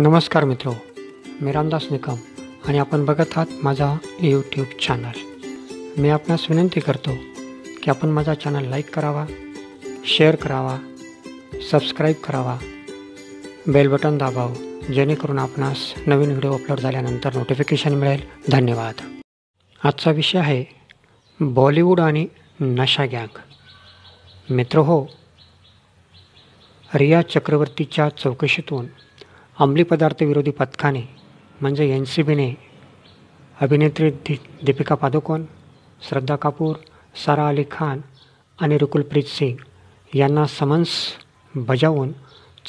नमस्कार मित्रो मी रामदास निकम आणि आपण बघत आहात माझा यूट्यूब चॅनल मी आपणास विनंती करतो की आपण माझा चॅनल लाईक करावा शेअर करावा सबस्क्राईब करावा बेल बटन दाबाव जेणेकरून आपणास नवीन व्हिडिओ अपलोड झाल्यानंतर नोटिफिकेशन मिळेल धन्यवाद आजचा विषय आहे बॉलिवूड आणि नशा गँग मित्र हो रिया चक्रवर्तीच्या चौकशीतून अंमली विरोधी पथकाने म्हणजे एन सी बीने अभिनेत्री दी दीपिका पादुकोण श्रद्धा कपूर सारा अली खान आणि रुकुलप्रीत सिंग यांना समन्स बजावून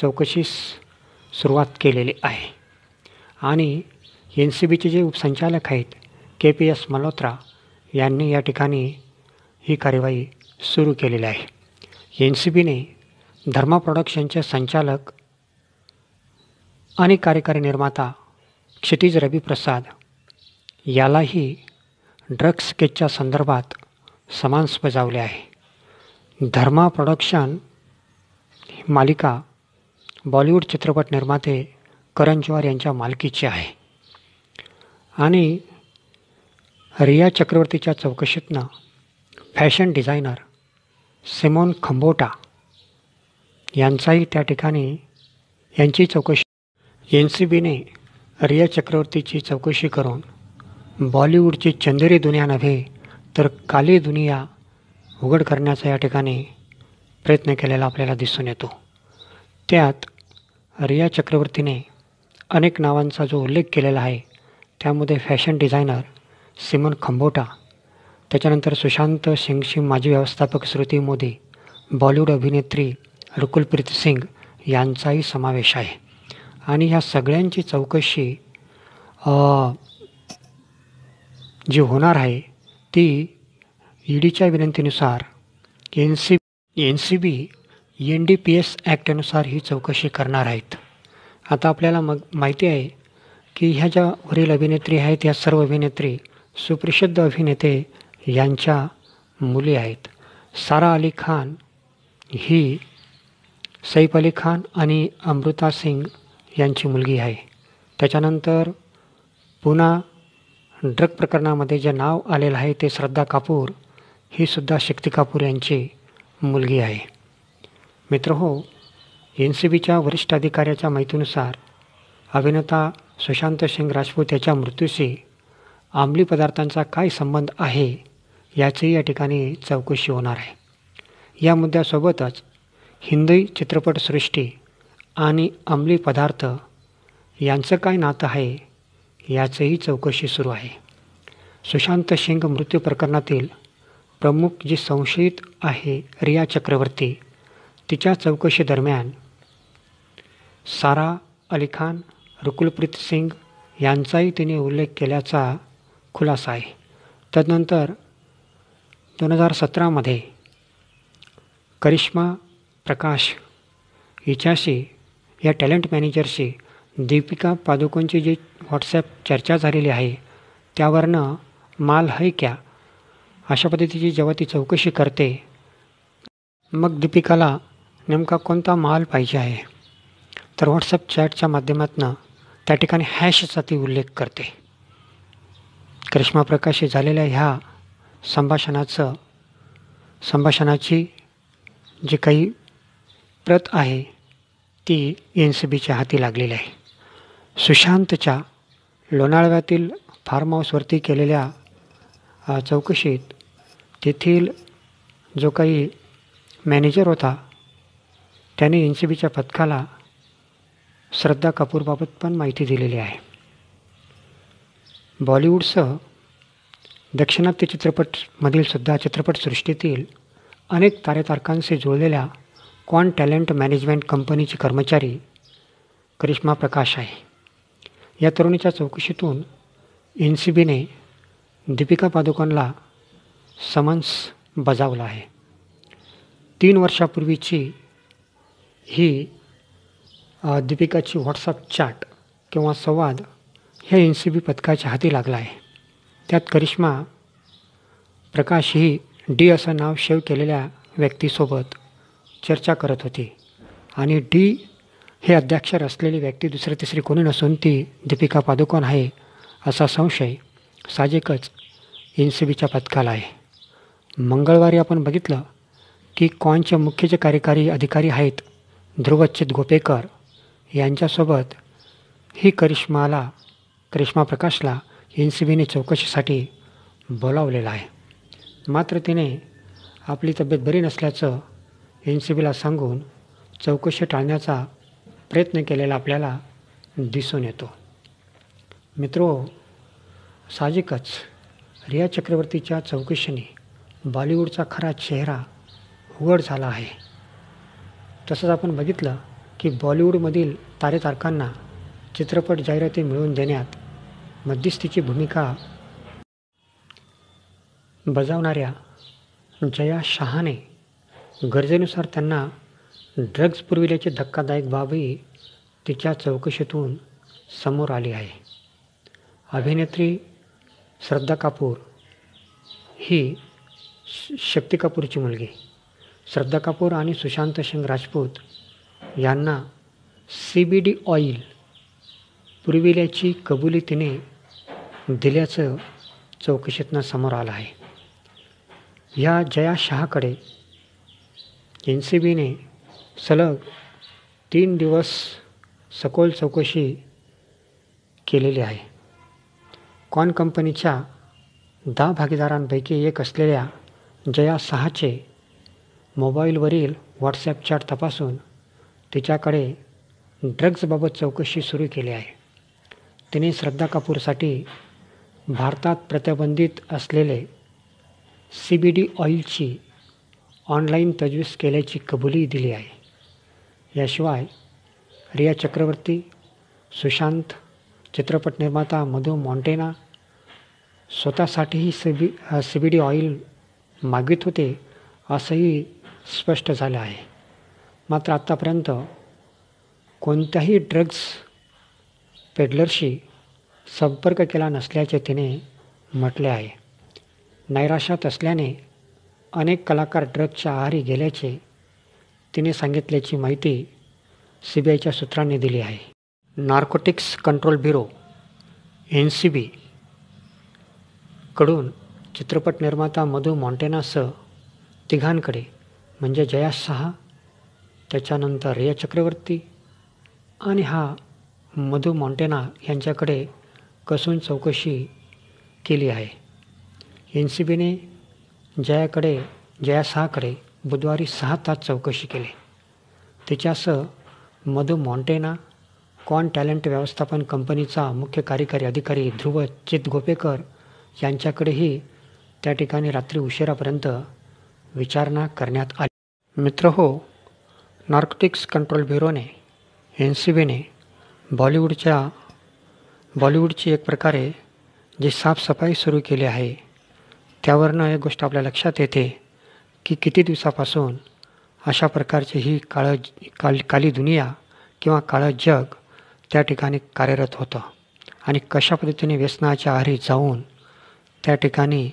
चौकशीस सुरुवात केलेली आहे आणि एन सी बीचे जे उपसंचालक आहेत के पी एस मल्होत्रा यांनी या ठिकाणी ही कार्यवाही सुरू केलेली आहे एन सी बीने धर्मा प्रॉडक्शनचे संचालक आणि कार्यकारी निर्माता क्षितिज रवी प्रसाद यालाही ड्रग्स केचच्या संदर्भात समान बजावले आहे धर्मा प्रोडक्शन मालिका बॉलिवूड चित्रपट निर्माते करण जोहर यांच्या मालकीची आहे आणि रिया चक्रवर्तीच्या चौकशीतनं फॅशन डिझायनर सिमोन खंबोटा यांचाही त्या ठिकाणी यांची चौकशी एन सी बीने रिया चक्रवर्तीची चौकशी करून बॉलिवूडची चंदेरी दुनिया नव्हे तर काली दुनिया उघड करण्याचा या ठिकाणी प्रयत्न केलेला आपल्याला दिसून येतो त्यात रिया चक्रवर्तीने अनेक नावांचा जो उल्लेख केलेला आहे त्यामध्ये फॅशन डिझायनर सिमन खंबोटा त्याच्यानंतर सुशांत सिंगची माजी व्यवस्थापक श्रुती मोदी बॉलिवूड अभिनेत्री रुकुलप्रीत सिंग यांचाही समावेश आहे आणि ह्या सगळ्यांची चौकशी जी होणार आहे ती ई डीच्या विनंतीनुसार N C N C B N D P S ॲक्टनुसार ही चौकशी करणार आहेत आता आपल्याला मग माहिती आहे की ह्या ज्या वरील अभिनेत्री आहेत ह्या सर्व अभिनेत्री सुप्रसिद्ध अभिनेते यांच्या मुली आहेत सारा अली खान ही सैफ अली खान आणि अमृता सिंग यांची मुलगी आहे त्याच्यानंतर पुन्हा ड्रग प्रकरणामध्ये जे नाव आलेलं आहे ते श्रद्धा कापूर ही सुद्धा शक्ती कापूर यांची मुलगी आहे मित्र हो एन सी बीच्या वरिष्ठ अधिकाऱ्याच्या माहितीनुसार अभिनेता सुशांत सिंग राजपूत याच्या मृत्यूशी अंमली पदार्थांचा काय संबंध आहे याचीही या ठिकाणी चौकशी होणार आहे या मुद्द्यासोबतच हिंदी चित्रपटसृष्टी आणि अंमली पदार्थ यांचं काय नातं आहे याचंही चौकशी सुरू आहे सुशांत सिंग मृत्यू प्रकरणातील प्रमुख जी संशयित आहे रिया चक्रवर्ती तिच्या चौकशीदरम्यान सारा अली खान रुकुलप्रीत सिंग यांचाही तिने उल्लेख केल्याचा खुलासा आहे तदनंतर दोन हजार सतरामध्ये करिश्मा प्रकाश हिच्याशी या टॅलेंट मॅनेजरशी दीपिका पादुकोणची जी व्हॉट्सॲप चर्चा झालेली आहे त्यावरनं माल है क्या अशा पद्धतीची जेव्हा ती चौकशी करते मग दीपिकाला नेमका कोणता माल पाहिजे आहे तर व्हॉट्सअप चॅटच्या माध्यमातून त्या ठिकाणी हॅशचा ती उल्लेख करते करिश्मा प्रकाशित झालेल्या ह्या संभाषणाचं संभाषणाची जी काही प्रत आहे ती एन सी बीच्या हाती लागलेली आहे सुशांतच्या लोणाळव्यातील फार्म हाऊसवरती केलेल्या चौकशीत तेथील जो काही मॅनेजर होता त्याने एन सी बीच्या पथकाला श्रद्धा कपूरबाबत पण माहिती दिलेली आहे बॉलिवूडसह दक्षिणात्य चित्रपटमधील सुद्धा चित्रपटसृष्टीतील अनेक तारेतारकांशी जुळलेल्या क्वान टॅलेंट मॅनेजमेंट कंपनीची कर्मचारी करिश्मा प्रकाश आहे या तरुणीच्या चौकशीतून एन सी बीने दीपिका पादुकोनला समन्स बजावला आहे तीन वर्षापूर्वीची ही दीपिकाची व्हॉट्सअप चॅट किंवा संवाद हे एन सी बी पथकाच्या हाती लागला आहे त्यात करिश्मा प्रकाश ही डी असं नाव शेव केलेल्या व्यक्तीसोबत चर्चा करत होती आणि डी हे अध्यक्षर असलेली व्यक्ती दुसरे तिसरी कोणी नसून ती दीपिका पादुकोण आहे असा संशय साजेकच एन सी बीच्या पथकाला आहे मंगळवारी आपण बघितलं की कॉनचे मुख्य जे कार्यकारी अधिकारी आहेत ध्रुवच्छित गोपेकर यांच्यासोबत ही करिश्माला करिश्मा प्रकाशला एन सी बीने चौकशीसाठी बोलावलेलं आहे मात्र तिने आपली तब्येत बरी नसल्याचं एन सी बीला सांगून चौकशी टाळण्याचा प्रयत्न केलेला आपल्याला दिसून येतो मित्रो साहजिकच रिया चक्रवर्तीच्या चौकशीने बॉलिवूडचा खरा चेहरा उघड झाला आहे तसंच आपण बघितलं की बॉलिवूडमधील तारेतारकांना चित्रपट जाहिराती मिळवून देण्यात मध्यस्थीची भूमिका बजावणाऱ्या जया शहाने गरजेनुसार त्यांना ड्रग्ज पुरविल्याची धक्कादायक बाबही तिच्या चौकशीतून समोर आली आहे अभिनेत्री श्रद्धा कापूर ही शक्ती कपूरची मुलगी श्रद्धा कपूर आणि सुशांत सिंग राजपूत यांना सी बी डी ऑइल पुरविल्याची कबुली तिने दिल्याचं चौकशीतनं समोर आलं आहे या जया शहाकडे एन सी बीने सलग तीन दिवस सखोल चौकशी केलेली आहे कॉन कंपनीच्या दहा भागीदारांपैकी एक असलेल्या जया सहाचे मोबाईलवरील व्हॉट्सॲप चॅट तपासून तिच्याकडे ड्रग्जबाबत चौकशी सुरू केली आहे तिने श्रद्धा कपूरसाठी भारतात प्रतिबंधित असलेले सी बी डी ऑइलची ऑनलाईन तजवीज केल्याची कबुली दिली आहे याशिवाय रिया चक्रवर्ती सुशांत चित्रपट निर्माता मधू मॉन्टेना स्वतःसाठीही सीबी सीबीडी ऑइल मागवित होते असंही स्पष्ट झालं आहे मात्र आत्तापर्यंत कोणत्याही ड्रग्स पेडलरशी संपर्क केला नसल्याचे तिने म्हटले आहे नैराश्यात असल्याने अनेक कलाकार ड्रगच्या आहारी गेल्याचे तिने सांगितल्याची माहिती सी बी आयच्या सूत्रांनी दिली आहे narcotics control bureau N C B कडून चित्रपट निर्माता मधू मॉन्टेनासह तिघांकडे म्हणजे जया सहा त्याच्यानंतर रिया चक्रवर्ती आणि हा मधू मॉन्टेना यांच्याकडे कसून चौकशी केली आहे एन सी बीने जयाकडे जया सहाकडे बुधवारी सहा तास चौकशी केली तिच्यासह मधु मॉन्टेना कॉन टॅलेंट व्यवस्थापन कंपनीचा मुख्य कार्यकारी अधिकारी ध्रुव चितगोपेकर यांच्याकडेही त्या ठिकाणी रात्री उशिरापर्यंत विचारणा करण्यात आली मित्र हो नॉर्कटिक्स कंट्रोल ब्युरोने एन सी बीने बॉलिवूडच्या बॉलिवूडची एक प्रकारे जी साफसफाई सुरू केली आहे त्यावरनं एक गोष्ट आपल्या लक्षात येते की किती दिवसापासून अशा प्रकारची ही काळ काल काली दुनिया किंवा काळं जग त्या ठिकाणी कार्यरत होतं आणि कशा पद्धतीने व्यसनाच्या आहारी जाऊन त्या ठिकाणी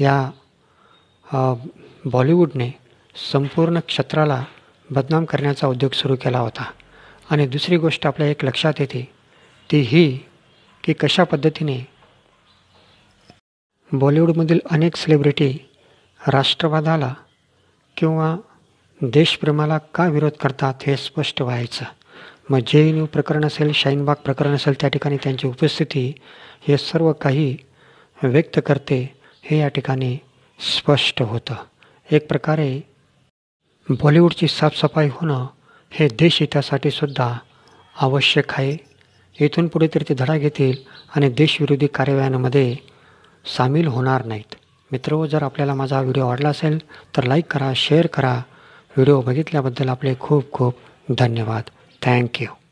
या बॉलिवूडने संपूर्ण क्षेत्राला बदनाम करण्याचा उद्योग सुरू केला होता आणि दुसरी गोष्ट आपल्या एक लक्षात येते ती ही की कशा पद्धतीने बॉलिवूडमधील अनेक सेलिब्रिटी राष्ट्रवादाला किंवा देशप्रेमाला का विरोध करतात हे स्पष्ट व्हायचं मग जे एन यू प्रकरण असेल शाईनबाग प्रकरण असेल त्या ठिकाणी त्यांची उपस्थिती हे सर्व काही व्यक्त करते हे या ठिकाणी स्पष्ट होतं एक प्रकारे बॉलिवूडची साफसफाई होणं हे देशहितासाठी सुद्धा आवश्यक आहे इथून पुढे तरी ते धडा घेतील आणि देशविरोधी कारवायांमध्ये सामील होणार नाहीत मित्रो जर आपल्याला माझा व्हिडिओ आवडला असेल तर लाईक करा शेअर करा व्हिडिओ बघितल्याबद्दल आपले खूप खूप धन्यवाद थँक्यू